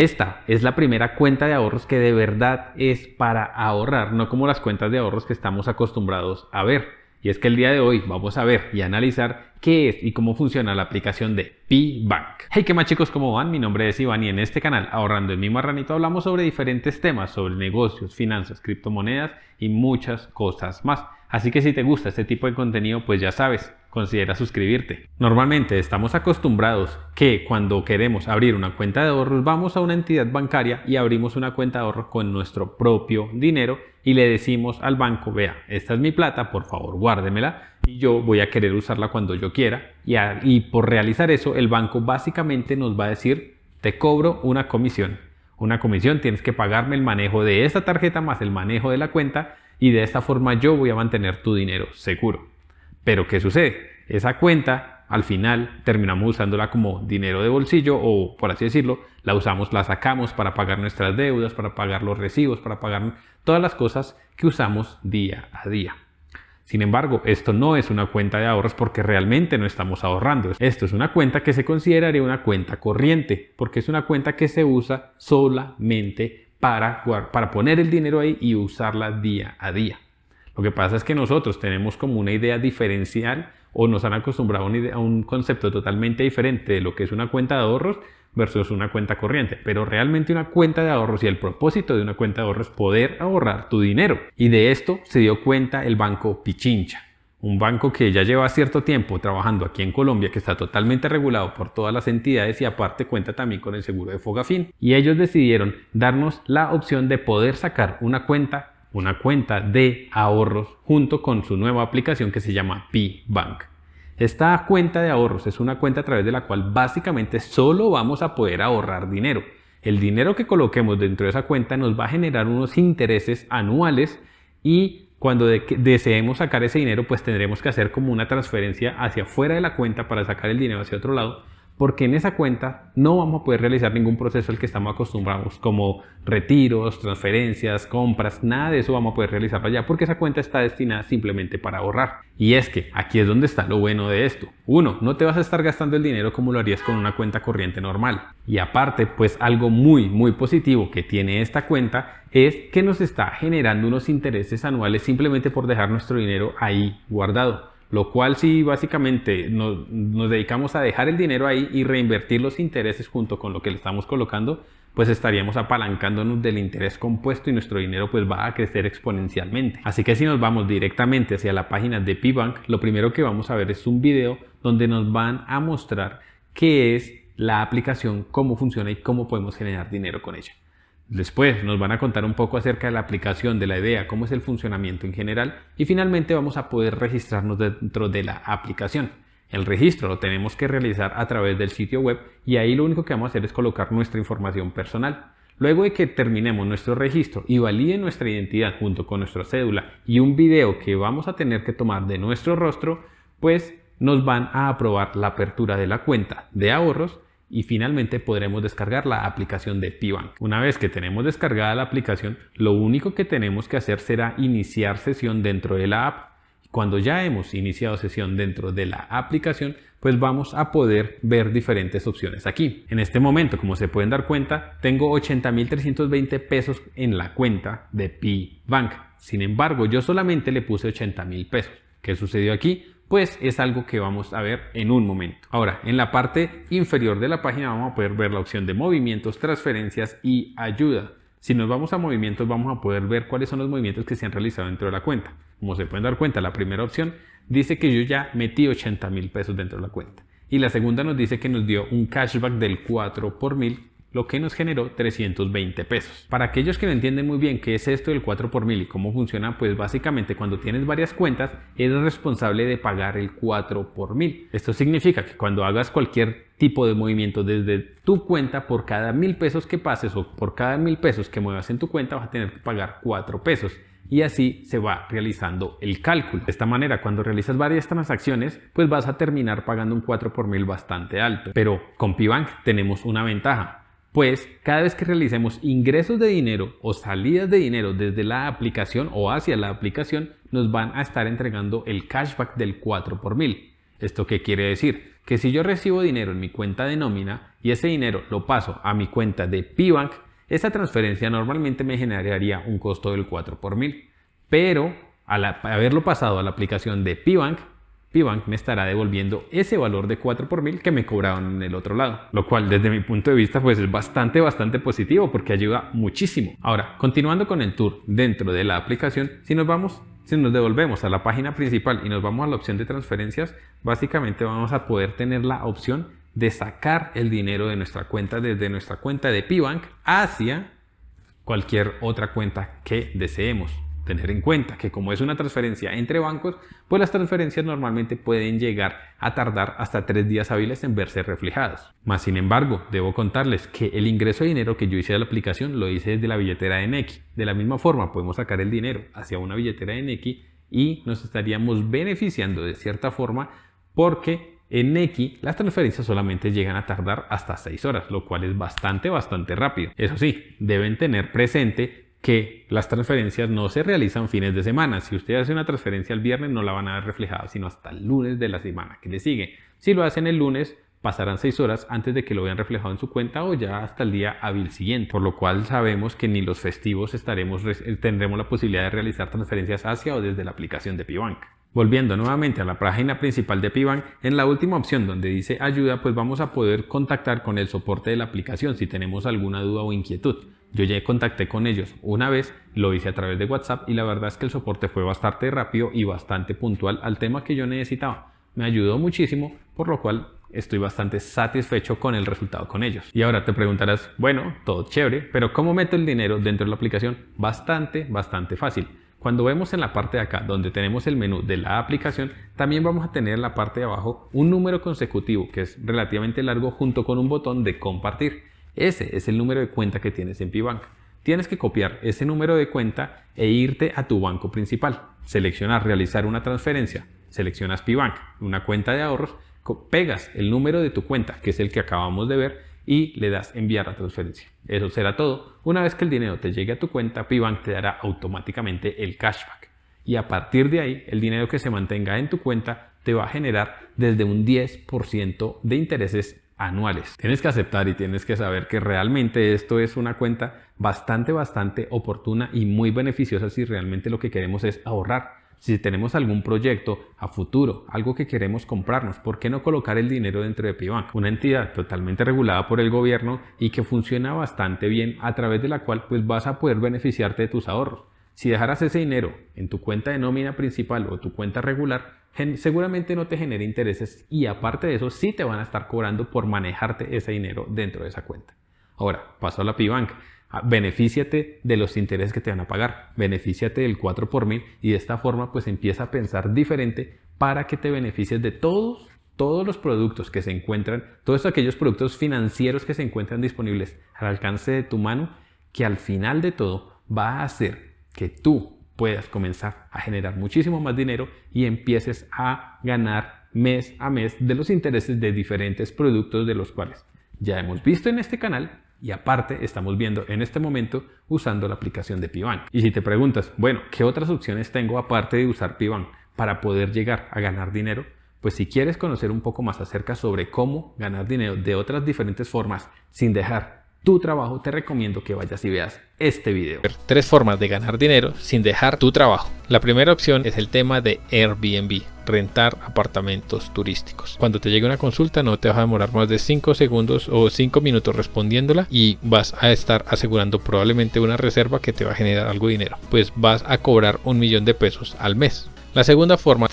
Esta es la primera cuenta de ahorros que de verdad es para ahorrar, no como las cuentas de ahorros que estamos acostumbrados a ver. Y es que el día de hoy vamos a ver y analizar qué es y cómo funciona la aplicación de P-Bank. Hey, ¿qué más chicos? ¿Cómo van? Mi nombre es Iván y en este canal Ahorrando en mi marranito hablamos sobre diferentes temas, sobre negocios, finanzas, criptomonedas y muchas cosas más. Así que si te gusta este tipo de contenido, pues ya sabes, considera suscribirte. Normalmente estamos acostumbrados que cuando queremos abrir una cuenta de ahorros vamos a una entidad bancaria y abrimos una cuenta de ahorro con nuestro propio dinero y le decimos al banco, vea, esta es mi plata, por favor guárdemela y yo voy a querer usarla cuando yo quiera. Y, y por realizar eso el banco básicamente nos va a decir, te cobro una comisión. Una comisión tienes que pagarme el manejo de esta tarjeta más el manejo de la cuenta y de esta forma yo voy a mantener tu dinero seguro. Pero ¿qué sucede? Esa cuenta, al final, terminamos usándola como dinero de bolsillo o, por así decirlo, la usamos, la sacamos para pagar nuestras deudas, para pagar los recibos, para pagar todas las cosas que usamos día a día. Sin embargo, esto no es una cuenta de ahorros porque realmente no estamos ahorrando. Esto es una cuenta que se consideraría una cuenta corriente porque es una cuenta que se usa solamente para, para poner el dinero ahí y usarla día a día. Lo que pasa es que nosotros tenemos como una idea diferencial o nos han acostumbrado a un concepto totalmente diferente de lo que es una cuenta de ahorros versus una cuenta corriente. Pero realmente una cuenta de ahorros y el propósito de una cuenta de ahorros es poder ahorrar tu dinero. Y de esto se dio cuenta el banco Pichincha. Un banco que ya lleva cierto tiempo trabajando aquí en Colombia, que está totalmente regulado por todas las entidades y aparte cuenta también con el seguro de Fogafín. Y ellos decidieron darnos la opción de poder sacar una cuenta una cuenta de ahorros junto con su nueva aplicación que se llama P-Bank. Esta cuenta de ahorros es una cuenta a través de la cual básicamente solo vamos a poder ahorrar dinero. El dinero que coloquemos dentro de esa cuenta nos va a generar unos intereses anuales y cuando deseemos sacar ese dinero pues tendremos que hacer como una transferencia hacia afuera de la cuenta para sacar el dinero hacia otro lado porque en esa cuenta no vamos a poder realizar ningún proceso al que estamos acostumbrados, como retiros, transferencias, compras, nada de eso vamos a poder realizar allá, porque esa cuenta está destinada simplemente para ahorrar. Y es que aquí es donde está lo bueno de esto. Uno, no te vas a estar gastando el dinero como lo harías con una cuenta corriente normal. Y aparte, pues algo muy, muy positivo que tiene esta cuenta es que nos está generando unos intereses anuales simplemente por dejar nuestro dinero ahí guardado lo cual si básicamente nos, dedicamos a dejar el dinero ahí y reinvertir los intereses junto con lo que le estamos colocando, pues estaríamos apalancándonos del interés compuesto y nuestro dinero pues va a crecer exponencialmente. Así que si nos vamos directamente hacia la página de Pibank, lo primero que vamos a ver es un video donde nos van a mostrar qué es la aplicación, cómo funciona y cómo podemos generar dinero con ella. Después nos van a contar un poco acerca de la aplicación de la idea, cómo es el funcionamiento en general y finalmente vamos a poder registrarnos dentro de la aplicación. El registro lo tenemos que realizar a través del sitio web y ahí lo único que vamos a hacer es colocar nuestra información personal. Luego de que terminemos nuestro registro y valide nuestra identidad junto con nuestra cédula y un video que vamos a tener que tomar de nuestro rostro, pues nos van a aprobar la apertura de la cuenta de ahorros y finalmente podremos descargar la aplicación de Pibank. Una vez que tenemos descargada la aplicación, lo único que tenemos que hacer será iniciar sesión dentro de la app. Cuando ya hemos iniciado sesión dentro de la aplicación, pues vamos a poder ver diferentes opciones aquí. En este momento, como se pueden dar cuenta, tengo 80.320 pesos en la cuenta de Pibank. Sin embargo, yo solamente le puse 80.000 pesos. ¿Qué sucedió aquí? pues es algo que vamos a ver en un momento. Ahora, en la parte inferior de la página vamos a poder ver la opción de movimientos, transferencias y ayuda. Si nos vamos a movimientos vamos a poder ver cuáles son los movimientos que se han realizado dentro de la cuenta. Como se pueden dar cuenta, la primera opción dice que yo ya metí 80 mil pesos dentro de la cuenta. Y la segunda nos dice que nos dio un cashback del 4 por mil lo que nos generó 320 pesos. Para aquellos que no entienden muy bien qué es esto del 4 por mil y cómo funciona, pues básicamente cuando tienes varias cuentas eres responsable de pagar el 4 por mil. Esto significa que cuando hagas cualquier tipo de movimiento desde tu cuenta por cada mil pesos que pases o por cada mil pesos que muevas en tu cuenta vas a tener que pagar 4 pesos y así se va realizando el cálculo. De esta manera, cuando realizas varias transacciones, pues vas a terminar pagando un 4 por mil bastante alto. Pero con Pibank tenemos una ventaja pues cada vez que realicemos ingresos de dinero o salidas de dinero desde la aplicación o hacia la aplicación, nos van a estar entregando el cashback del 4 por mil. ¿Esto qué quiere decir? Que si yo recibo dinero en mi cuenta de nómina y ese dinero lo paso a mi cuenta de Pibank, esa transferencia normalmente me generaría un costo del 4 por 1000. Pero al haberlo pasado a la aplicación de Pibank me estará devolviendo ese valor de 4 por mil que me cobraron en el otro lado, lo cual desde mi punto de vista pues es bastante bastante positivo porque ayuda muchísimo. Ahora, continuando con el tour dentro de la aplicación, si nos vamos si nos devolvemos a la página principal y nos vamos a la opción de transferencias, básicamente vamos a poder tener la opción de sacar el dinero de nuestra cuenta desde nuestra cuenta de Pibank hacia cualquier otra cuenta que deseemos tener en cuenta que como es una transferencia entre bancos, pues las transferencias normalmente pueden llegar a tardar hasta tres días hábiles en verse reflejadas. Más sin embargo, debo contarles que el ingreso de dinero que yo hice de la aplicación lo hice desde la billetera de Nequi. De la misma forma, podemos sacar el dinero hacia una billetera de Nequi y nos estaríamos beneficiando de cierta forma porque en Nequi las transferencias solamente llegan a tardar hasta 6 horas, lo cual es bastante, bastante rápido. Eso sí, deben tener presente que las transferencias no se realizan fines de semana. Si usted hace una transferencia el viernes no la van a ver reflejada sino hasta el lunes de la semana que le sigue. Si lo hacen el lunes pasarán seis horas antes de que lo vean reflejado en su cuenta o ya hasta el día hábil siguiente, por lo cual sabemos que ni los festivos estaremos, eh, tendremos la posibilidad de realizar transferencias hacia o desde la aplicación de Pibank. Volviendo nuevamente a la página principal de Pivan, en la última opción donde dice ayuda, pues vamos a poder contactar con el soporte de la aplicación si tenemos alguna duda o inquietud. Yo ya contacté con ellos una vez, lo hice a través de WhatsApp y la verdad es que el soporte fue bastante rápido y bastante puntual al tema que yo necesitaba. Me ayudó muchísimo, por lo cual estoy bastante satisfecho con el resultado con ellos. Y ahora te preguntarás, bueno, todo chévere, pero ¿cómo meto el dinero dentro de la aplicación? Bastante, bastante fácil. Cuando vemos en la parte de acá donde tenemos el menú de la aplicación, también vamos a tener en la parte de abajo un número consecutivo que es relativamente largo junto con un botón de compartir. Ese es el número de cuenta que tienes en Pibank. Tienes que copiar ese número de cuenta e irte a tu banco principal. Seleccionas realizar una transferencia. Seleccionas Pibank, una cuenta de ahorros, pegas el número de tu cuenta, que es el que acabamos de ver, y le das enviar la transferencia. Eso será todo. Una vez que el dinero te llegue a tu cuenta, Pibank te dará automáticamente el cashback. Y a partir de ahí, el dinero que se mantenga en tu cuenta te va a generar desde un 10% de intereses anuales. Tienes que aceptar y tienes que saber que realmente esto es una cuenta bastante, bastante oportuna y muy beneficiosa si realmente lo que queremos es ahorrar si tenemos algún proyecto a futuro, algo que queremos comprarnos, ¿por qué no colocar el dinero dentro de Pibank? Una entidad totalmente regulada por el gobierno y que funciona bastante bien a través de la cual pues vas a poder beneficiarte de tus ahorros. Si dejaras ese dinero en tu cuenta de nómina principal o tu cuenta regular, seguramente no te genera intereses y aparte de eso sí te van a estar cobrando por manejarte ese dinero dentro de esa cuenta. Ahora, paso a la Pibank. Ah, benefíciate de los intereses que te van a pagar, benefíciate del 4 por mil y de esta forma pues empieza a pensar diferente para que te beneficies de todos, todos los productos que se encuentran, todos aquellos productos financieros que se encuentran disponibles al alcance de tu mano, que al final de todo va a hacer que tú puedas comenzar a generar muchísimo más dinero y empieces a ganar mes a mes de los intereses de diferentes productos de los cuales ya hemos visto en este canal y aparte estamos viendo en este momento usando la aplicación de Piván. Y si te preguntas, bueno, ¿qué otras opciones tengo aparte de usar Pivan para poder llegar a ganar dinero? Pues si quieres conocer un poco más acerca sobre cómo ganar dinero de otras diferentes formas sin dejar tu trabajo, te recomiendo que vayas y veas este video. Tres formas de ganar dinero sin dejar tu trabajo. La primera opción es el tema de Airbnb, rentar apartamentos turísticos. Cuando te llegue una consulta no te vas a demorar más de 5 segundos o 5 minutos respondiéndola y vas a estar asegurando probablemente una reserva que te va a generar algo de dinero, pues vas a cobrar un millón de pesos al mes. La segunda forma